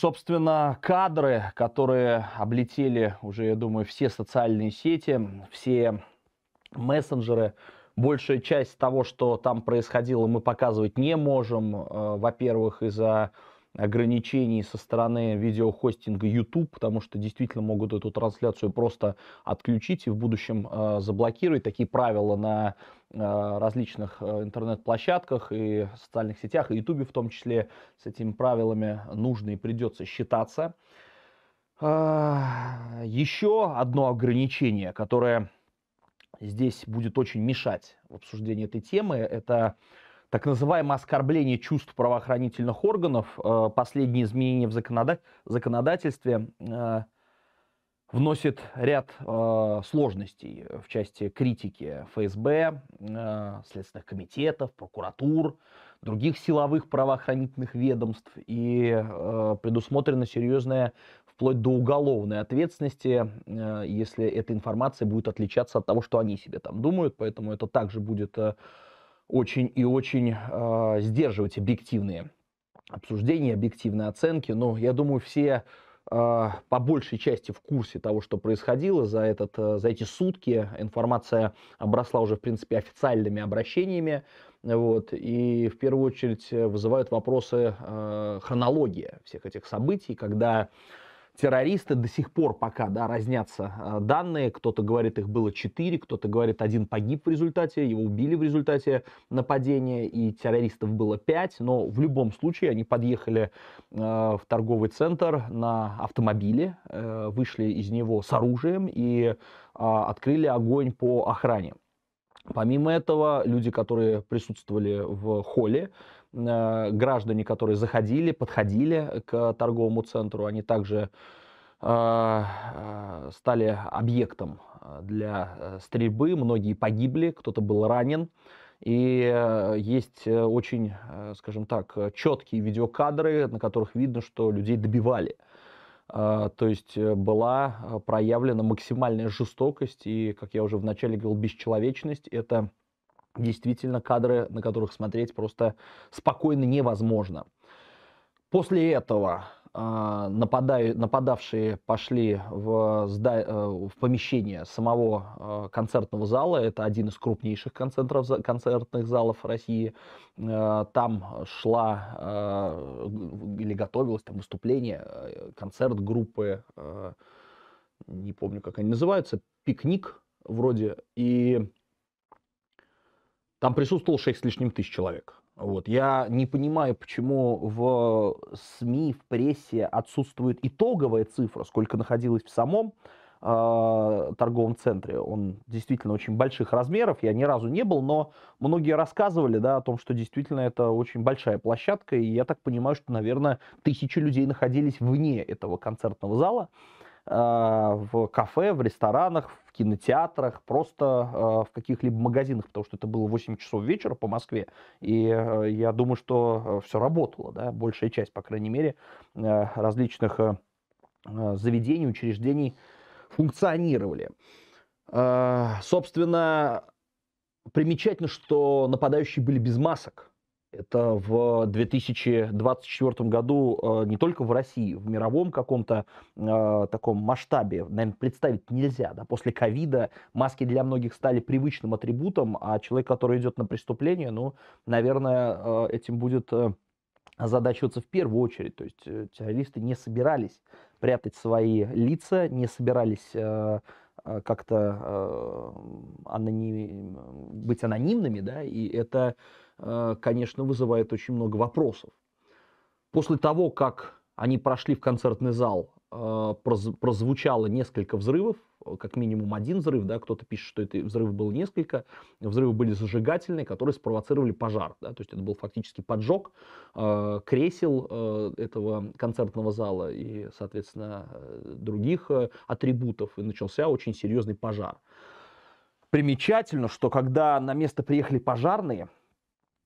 Собственно, кадры, которые облетели уже, я думаю, все социальные сети, все мессенджеры, большая часть того, что там происходило, мы показывать не можем. Э, во-первых, из-за ограничений со стороны видеохостинга YouTube, потому что действительно могут эту трансляцию просто отключить и в будущем э, заблокировать. Такие правила на Э, различных э, интернет-площадках и социальных сетях, и Ютубе в том числе, с этими правилами нужно и придется считаться. А, еще одно ограничение, которое здесь будет очень мешать в обсуждении этой темы, это так называемое оскорбление чувств правоохранительных органов, э, последние изменения в законодательстве – вносит ряд э, сложностей в части критики ФСБ, э, следственных комитетов, прокуратур, других силовых правоохранительных ведомств и э, предусмотрена серьезная вплоть до уголовной ответственности, э, если эта информация будет отличаться от того, что они себе там думают, поэтому это также будет э, очень и очень э, сдерживать объективные обсуждения, объективные оценки, но я думаю все а, по большей части в курсе того, что происходило за, этот, э, за эти сутки. Информация обросла уже, в принципе, официальными обращениями. Вот, и в первую очередь э, вызывают вопросы э, хронология всех этих событий, когда террористы до сих пор пока да, разнятся э, данные. Кто-то говорит, их было четыре, кто-то говорит, один погиб в результате, его убили в результате нападения, и террористов было пять. Но в любом случае они подъехали э, в торговый центр на автомобиле, э, вышли из него с оружием и открыли огонь по охране. Помимо этого, люди, которые присутствовали в холле, Э, граждане, которые заходили, подходили к торговому центру, они также э, э, стали объектом для стрельбы. Многие погибли, кто-то был ранен. И есть очень, скажем так, четкие видеокадры, на которых видно, что людей добивали. То есть была проявлена максимальная жестокость и, как я уже вначале говорил, бесчеловечность. Это действительно кадры, на которых смотреть просто спокойно невозможно. После этого а, нападаю, нападавшие пошли в, зда, э, в помещение самого э, концертного зала. Это один из крупнейших концентров, концертных залов России. Э, там шла или готовилось там выступление, концерт группы, не помню, как они называются, «Пикник» вроде. И там присутствовал 6 с лишним тысяч человек. Вот. Я не понимаю, почему в СМИ, в прессе отсутствует итоговая цифра, сколько находилось в самом э, торговом центре. Он действительно очень больших размеров, я ни разу не был, но многие рассказывали да, о том, что действительно это очень большая площадка, и я так понимаю, что, наверное, тысячи людей находились вне этого концертного зала. А, в кафе, в ресторанах, в кинотеатрах, просто а, в каких-либо магазинах, потому что это было 8 часов вечера по Москве, и а, я думаю, что все работало, да, большая часть, по крайней мере, э, различных э, э, заведений, учреждений функционировали. Собственно, примечательно, что нападающие были без масок. Это в 2024 году э, не только в России, в мировом каком-то э, таком масштабе, наверное, представить нельзя. Да? После ковида маски для многих стали привычным атрибутом, а человек, который идет на преступление, ну, наверное, э, этим будет э, озадачиваться в первую очередь. То есть террористы не собирались прятать свои лица, не собирались э, Э, как-то э, аноним, быть анонимными, да, и это, э, конечно, вызывает очень много вопросов. После того, как они прошли в концертный зал, а, прозвучало несколько взрывов, а, как минимум один взрыв, да, кто-то пишет, что это взрыв было несколько, взрывы были зажигательные, которые спровоцировали пожар, да, то есть это был фактически поджог э, кресел э, этого концертного зала и, соответственно, э, других э, атрибутов, и начался очень серьезный пожар. Примечательно, что когда на место приехали пожарные,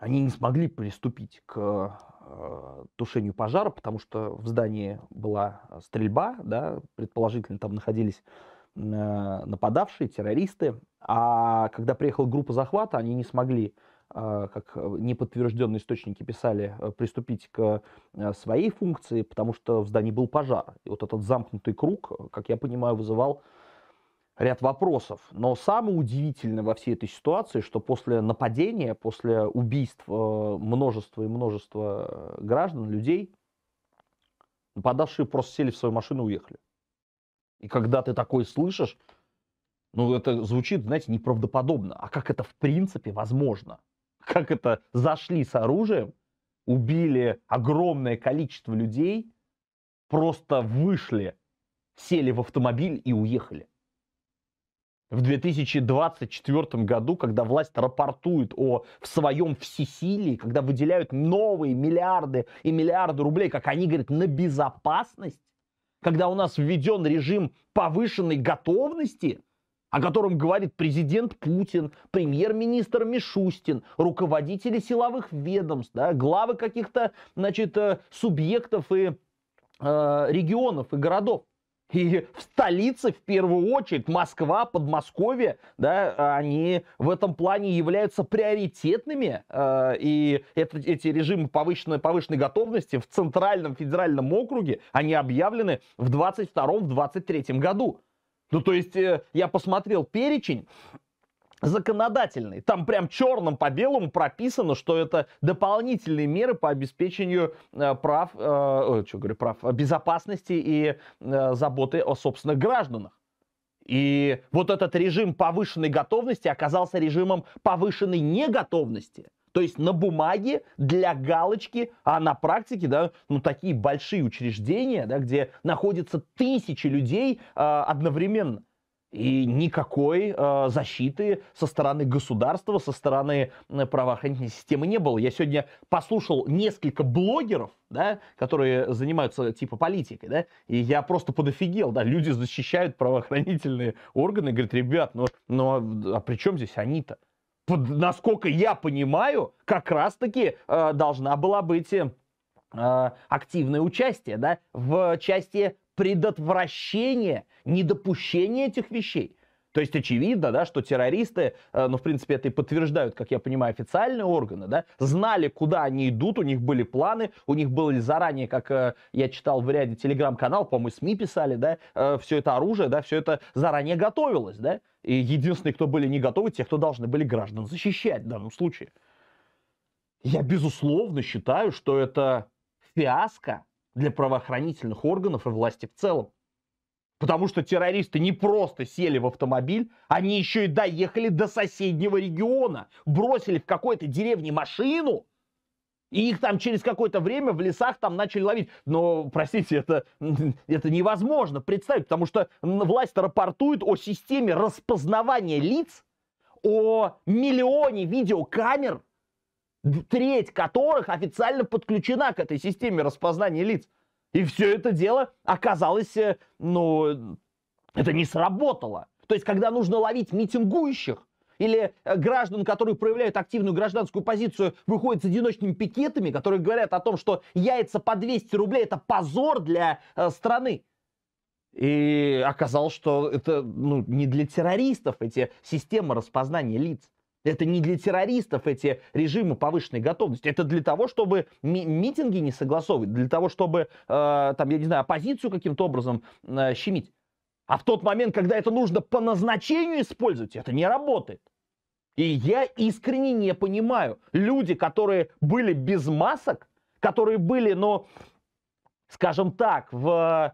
они не смогли приступить к Э, тушению пожара, потому что в здании была э, стрельба, да, предположительно там находились э, нападавшие, террористы, а когда приехала группа захвата, они не смогли как неподтвержденные источники писали, приступить к своей функции, потому что в здании был пожар. И вот этот замкнутый круг, как я понимаю, вызывал ряд вопросов. Но самое удивительное во всей этой ситуации, что после нападения, после убийств э, множества и множества э, граждан, людей, нападавшие просто сели в свою машину и уехали. И когда ты такое слышишь, ну это звучит, знаете, неправдоподобно. А как это в принципе возможно? Как это зашли с оружием, убили огромное количество людей, просто вышли, сели в автомобиль и уехали в 2024 году, когда власть рапортует о в своем всесилии, когда выделяют новые миллиарды и миллиарды рублей, как они говорят, на безопасность, когда у нас введен режим повышенной готовности, о котором говорит президент Путин, премьер-министр Мишустин, руководители силовых ведомств, да, главы каких-то значит, э, субъектов и э, регионов и городов. И в столице, в первую очередь, Москва, Подмосковье, да, они в этом плане являются приоритетными. Э, и это, эти режимы повышенной, повышенной готовности в Центральном федеральном округе, они объявлены в 22-23 году. Ну, то есть, э, я посмотрел перечень, законодательный. Там прям черным по белому прописано, что это дополнительные меры по обеспечению э, прав, э, что говорю, прав безопасности и э, заботы о собственных гражданах. И вот этот режим повышенной готовности оказался режимом повышенной неготовности. То есть на бумаге для галочки, а на практике, да, ну такие большие учреждения, да, где находятся тысячи людей э, одновременно. И никакой э, защиты со стороны государства, со стороны правоохранительной системы не было. Я сегодня послушал несколько блогеров, да, которые занимаются типа политикой, да, и я просто подофигел, да, люди защищают правоохранительные органы, говорят, ребят, ну, ну а при чем здесь они-то? Насколько я понимаю, как раз-таки э, должна была быть а, активное участие да, в части предотвращение, недопущение этих вещей. То есть очевидно, да, что террористы, э, ну, в принципе, это и подтверждают, как я понимаю, официальные органы, да, знали, куда они идут, у них были планы, у них были заранее, как э, я читал в ряде телеграм-канал, по-моему, СМИ писали, да, э, все это оружие, да, все это заранее готовилось, да, и единственные, кто были не готовы, те, кто должны были граждан защищать в данном случае. Я, безусловно, считаю, что это фиаско для правоохранительных органов и власти в целом. Потому что террористы не просто сели в автомобиль, они еще и доехали до соседнего региона, бросили в какой-то деревне машину, и их там через какое-то время в лесах там начали ловить. Но, простите, это, это невозможно представить, потому что власть рапортует о системе распознавания лиц, о миллионе видеокамер – треть которых официально подключена к этой системе распознания лиц. И все это дело оказалось, э, ну, это не сработало. То есть, когда нужно ловить митингующих, или э, граждан, которые проявляют активную гражданскую позицию, выходят с одиночными пикетами, которые говорят о том, что яйца по 200 рублей – это позор для э, страны. И оказалось, что это ну, не для террористов эти системы распознания лиц. Это не для террористов эти режимы повышенной готовности. Это для того, чтобы ми- митинги не согласовывать, для того, чтобы, э, там, я не знаю, оппозицию каким-то образом э, щемить. А в тот момент, когда это нужно по назначению использовать, это не работает. И я искренне не понимаю. Люди, которые были без масок, которые были, ну, скажем так, в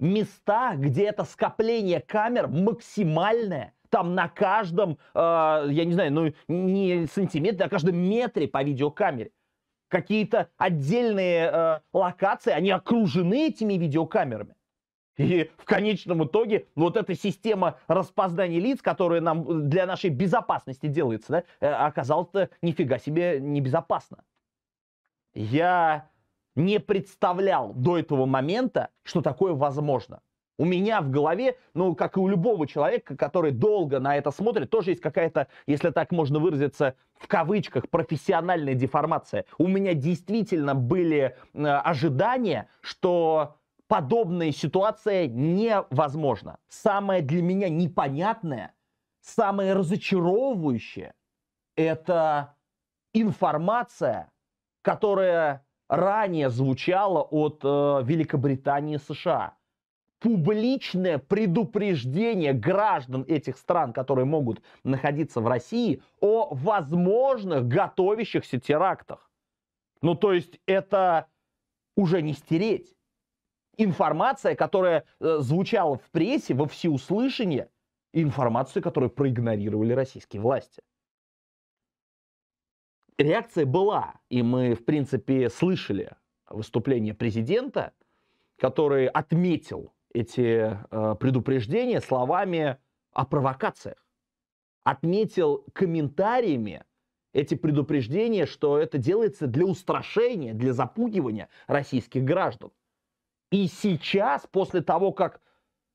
местах, где это скопление камер максимальное, там на каждом, а, я не знаю, ну не сантиметре, а каждом метре по видеокамере. Какие-то отдельные а, локации, они окружены этими видеокамерами. И в конечном итоге вот эта система распознания лиц, которая нам для нашей безопасности делается, да, э, оказалась-то нифига себе небезопасна. Я не представлял до этого момента, что такое возможно. У меня в голове, ну, как и у любого человека, который долго на это смотрит, тоже есть какая-то, если так можно выразиться, в кавычках, профессиональная деформация. У меня действительно были э, ожидания, что подобная ситуация невозможна. Самое для меня непонятное, самое разочаровывающее – это информация, которая ранее звучала от э, Великобритании и США – публичное предупреждение граждан этих стран, которые могут находиться в России, о возможных готовящихся терактах. Ну, то есть это уже не стереть. Информация, которая э, звучала в прессе во всеуслышание, информацию, которую проигнорировали российские власти. Реакция была, и мы, в принципе, слышали выступление президента, который отметил эти э, предупреждения словами о провокациях. Отметил комментариями эти предупреждения, что это делается для устрашения, для запугивания российских граждан. И сейчас, после того, как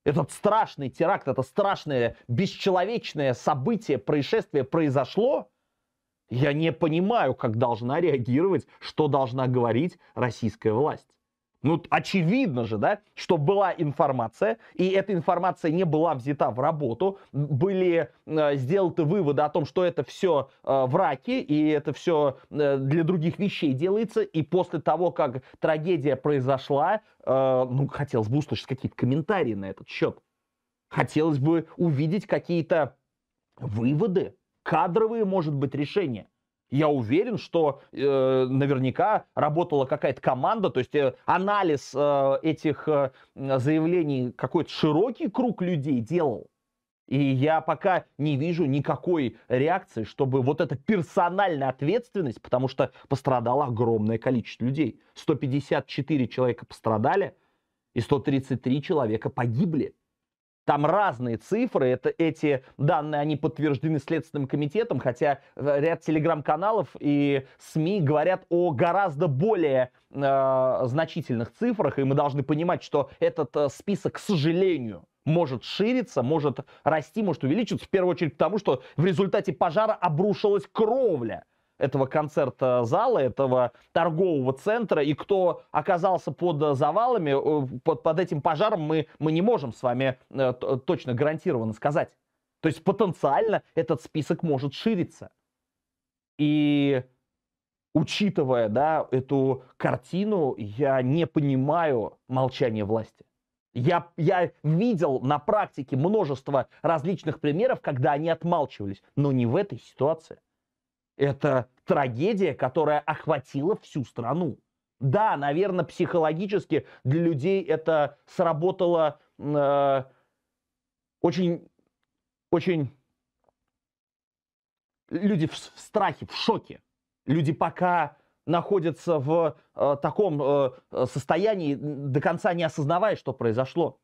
этот страшный теракт, это страшное бесчеловечное событие, происшествие произошло, я не понимаю, как должна реагировать, что должна говорить российская власть. Ну, очевидно же, да, что была информация, и эта информация не была взята в работу, были э, сделаны выводы о том, что это все э, враки, и это все э, для других вещей делается, и после того, как трагедия произошла, э, ну, хотелось бы услышать какие-то комментарии на этот счет. Хотелось бы увидеть какие-то выводы, кадровые, может быть, решения. Я уверен, что э, наверняка работала какая-то команда, то есть э, анализ э, этих э, заявлений какой-то широкий круг людей делал. И я пока не вижу никакой реакции, чтобы вот эта персональная ответственность, потому что пострадало огромное количество людей. 154 человека пострадали и 133 человека погибли. Там разные цифры, это, эти данные, они подтверждены Следственным комитетом, хотя э, ряд телеграм-каналов и СМИ говорят о гораздо более э, значительных цифрах, и мы должны понимать, что этот э, список, к сожалению, может шириться, может расти, может увеличиться, в первую очередь потому, что в результате пожара обрушилась кровля этого концерта зала, этого торгового центра, и кто оказался под завалами, э, под, под этим пожаром, мы, мы не можем с вами э, точно гарантированно сказать. То есть потенциально этот список может шириться. И учитывая да, эту картину, я не понимаю молчания власти. Я, я видел на практике множество различных примеров, когда они отмалчивались, но не в этой ситуации. Это трагедия, которая охватила всю страну. Да, наверное, психологически для людей это сработало э, очень, очень... Люди в, в страхе, в шоке. Люди пока находятся в э, таком э, э состоянии, до конца не осознавая, что произошло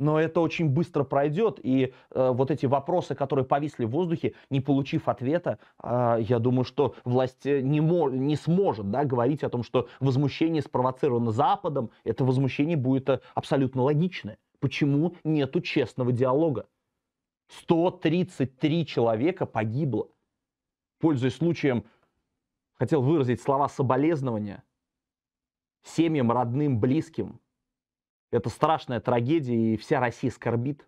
но это очень быстро пройдет, и э, вот эти вопросы, которые повисли в воздухе, не получив ответа, э, я думаю, что власть э, не, мо- не сможет да, говорить о том, что возмущение спровоцировано Западом, это возмущение будет э, абсолютно логичное. Почему нету честного диалога? 133 человека погибло. Пользуясь случаем, хотел выразить слова соболезнования семьям, родным, близким – это страшная трагедия, и вся Россия скорбит.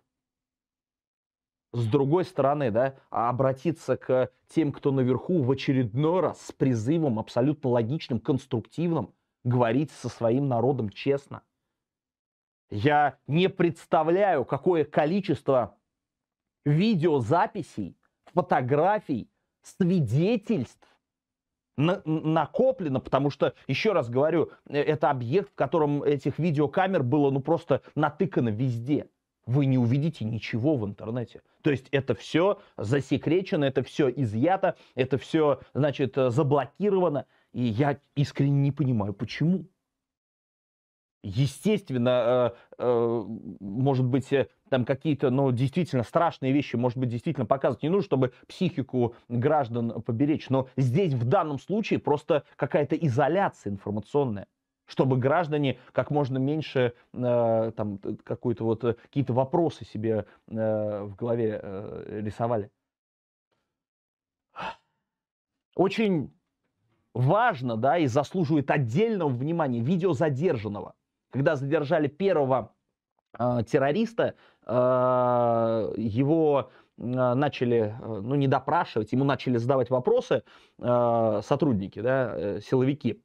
С другой стороны, да, а обратиться к тем, кто наверху, в очередной раз с призывом абсолютно логичным, конструктивным, говорить со своим народом честно. Я не представляю, какое количество видеозаписей, фотографий, свидетельств накоплено, потому что, еще раз говорю, э, это объект, в котором этих видеокамер было ну просто натыкано везде. Вы не увидите ничего в интернете. То есть это все засекречено, это все изъято, это все, значит, э, заблокировано. И я искренне не понимаю, почему естественно, э, э, может быть, э, там какие-то, ну, действительно страшные вещи, может быть, действительно показывать не нужно, чтобы психику граждан поберечь. Но здесь в данном случае просто какая-то изоляция информационная чтобы граждане как можно меньше там какую-то вот какие-то вопросы себе в голове рисовали. Очень важно, да, и заслуживает отдельного внимания видео задержанного когда задержали первого а, а, а, э, террориста, э, его начали, ну, не допрашивать, ему начали задавать вопросы э, сотрудники, да, э, силовики.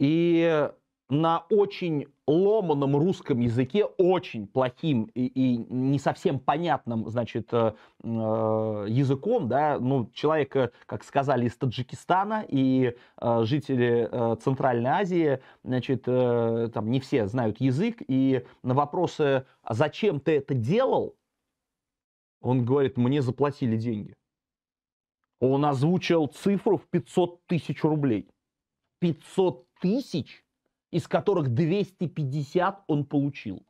И на очень ломаном русском языке, очень плохим и, и не совсем понятным, значит, э, э, языком, да, ну, человека, как сказали, из Таджикистана и э, жители Центральной Азии, значит, там не все знают язык, и на вопросы, а зачем ты это делал, он говорит, мне заплатили деньги. Он озвучил цифру в 500 тысяч рублей. 500 тысяч из которых 250 он получил.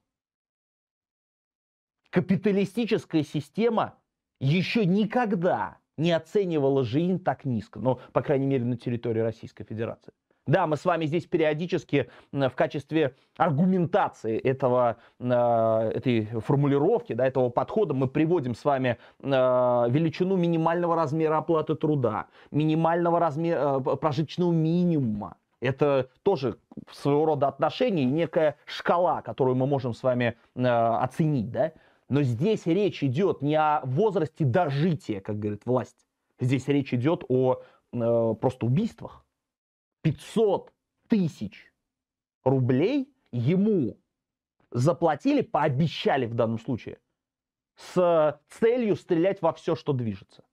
Капиталистическая система еще никогда не оценивала жизнь так низко, но, по крайней мере, на территории Российской Федерации. Да, мы с вами здесь периодически в качестве аргументации этого, э, этой формулировки, да, этого подхода мы приводим с вами э, величину минимального размера оплаты труда, минимального размера э, прожиточного минимума, это тоже своего рода отношение, и некая шкала, которую мы можем с вами э, оценить, да? Но здесь речь идет не о возрасте дожития, как говорит власть. Здесь речь идет о э, просто убийствах. 500 тысяч рублей ему заплатили, пообещали в данном случае, с целью стрелять во все, что движется.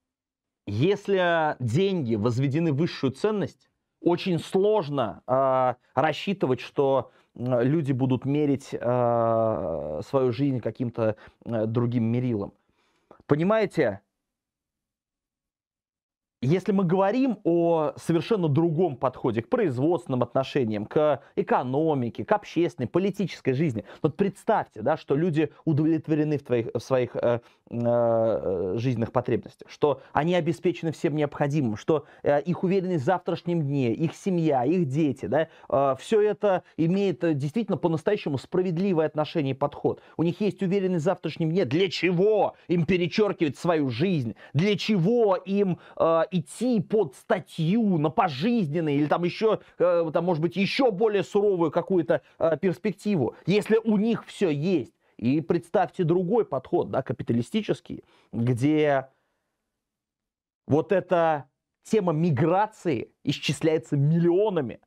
Если деньги возведены в высшую ценность, очень сложно э, рассчитывать, что люди будут мерить э, свою жизнь каким-то э, другим мерилом. Понимаете, если мы говорим о совершенно другом подходе к производственным отношениям, к экономике, к общественной, политической жизни, вот представьте, да, что люди удовлетворены в, твоих, в своих э, э, жизненных потребностях, что они обеспечены всем необходимым, что э, их уверенность в завтрашнем дне, их семья, их дети, да, э, все это имеет э, действительно по-настоящему справедливое отношение и подход. У них есть уверенность в завтрашнем дне. Для чего им перечеркивать свою жизнь? Для чего им э, идти под статью на пожизненный или там еще, э, там, может быть, еще более суровую какую-то э, перспективу, если у них все есть. И представьте другой подход, да, капиталистический, где вот эта тема миграции исчисляется миллионами,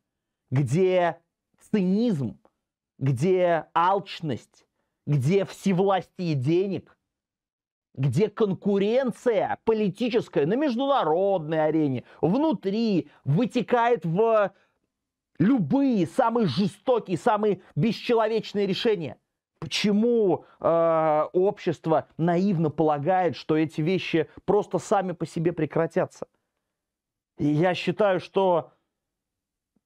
где цинизм, где алчность, где всевластие денег – где конкуренция политическая на международной арене, внутри, вытекает в любые самые жестокие, самые бесчеловечные решения. Почему э, общество наивно полагает, что эти вещи просто сами по себе прекратятся? И я считаю, что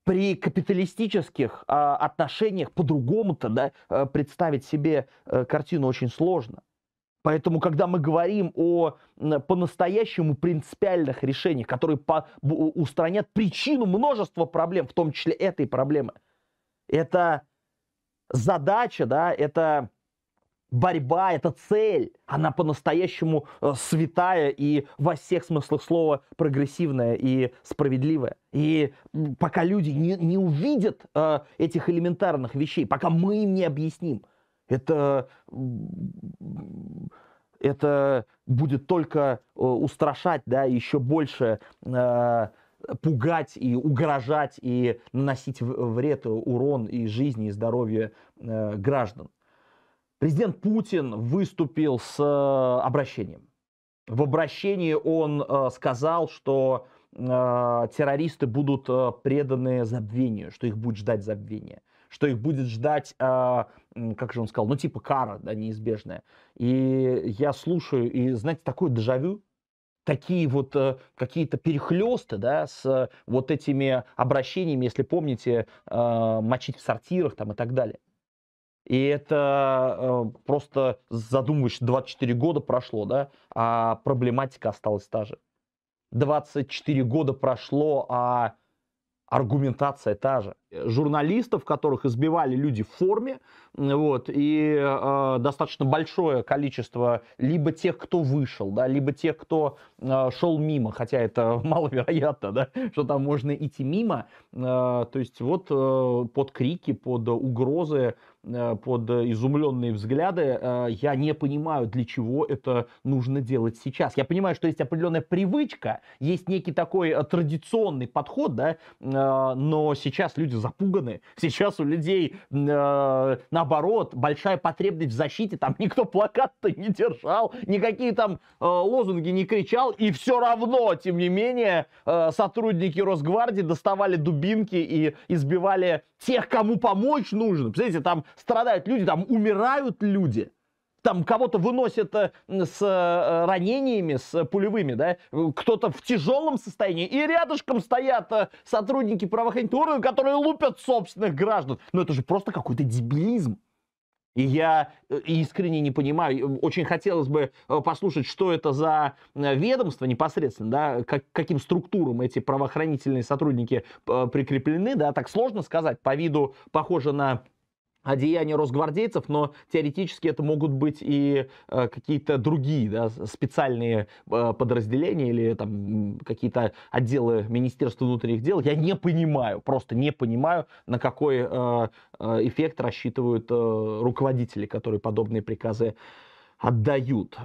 при капиталистических э, отношениях по-другому-то да, э, представить себе э, картину очень сложно. Поэтому, когда мы говорим о по-настоящему принципиальных решениях, которые по, устранят причину множества проблем, в том числе этой проблемы, это задача, да, это борьба, это цель, она по-настоящему э, святая и во всех смыслах слова прогрессивная и справедливая. И пока люди не, не увидят э, этих элементарных вещей, пока мы им не объясним – это, это будет только э, устрашать, да, еще больше э, пугать и угрожать и наносить вред, урон и жизни, и здоровью э, граждан. Президент Путин выступил с э, обращением. В обращении он э, сказал, что э, террористы будут э, преданы забвению, что их будет ждать забвение что их будет ждать, э, как же он сказал, ну типа кара, да, неизбежная. И я слушаю, и знаете, такое дежавю, такие вот э, какие-то перехлесты, да, с э, вот этими обращениями, если помните, э, мочить в сортирах там и так далее. И это э, просто задумываешь, 24 года прошло, да, а проблематика осталась та же. 24 года прошло, а аргументация та же журналистов, которых избивали люди в форме, вот, и э, достаточно большое количество либо тех, кто вышел, да, либо тех, кто э, шел мимо, хотя это маловероятно, да, что там можно идти мимо, э, то есть вот э, под крики, под угрозы, э, под изумленные взгляды, э, я не понимаю, для чего это нужно делать сейчас. Я понимаю, что есть определенная привычка, есть некий такой э, традиционный подход, да, э, но сейчас люди смертью запуганы. Сейчас у людей, э, наоборот, большая потребность в защите. Там никто плакат-то не держал, никакие там э, лозунги не кричал. И все равно, тем не менее, э, сотрудники Росгвардии доставали дубинки и избивали тех, кому помочь нужно. Представляете, там страдают люди, там умирают люди там кого-то выносят э, с э, ранениями, с пулевыми, да, кто-то в тяжелом состоянии, и рядышком стоят э, сотрудники правоохранительных органов, которые лупят собственных граждан. Ну это же просто какой-то дебилизм. И я искренне не понимаю, очень хотелось бы послушать, что это за ведомство непосредственно, да, как, каким структурам эти правоохранительные сотрудники прикреплены, да, так сложно сказать, по виду похоже на одеяния росгвардейцев, но теоретически это могут быть и э, какие-то другие да, специальные э, подразделения или там какие-то отделы Министерства внутренних дел. Я не понимаю, просто не понимаю, на какой э, э эффект рассчитывают э, руководители, которые подобные приказы отдают.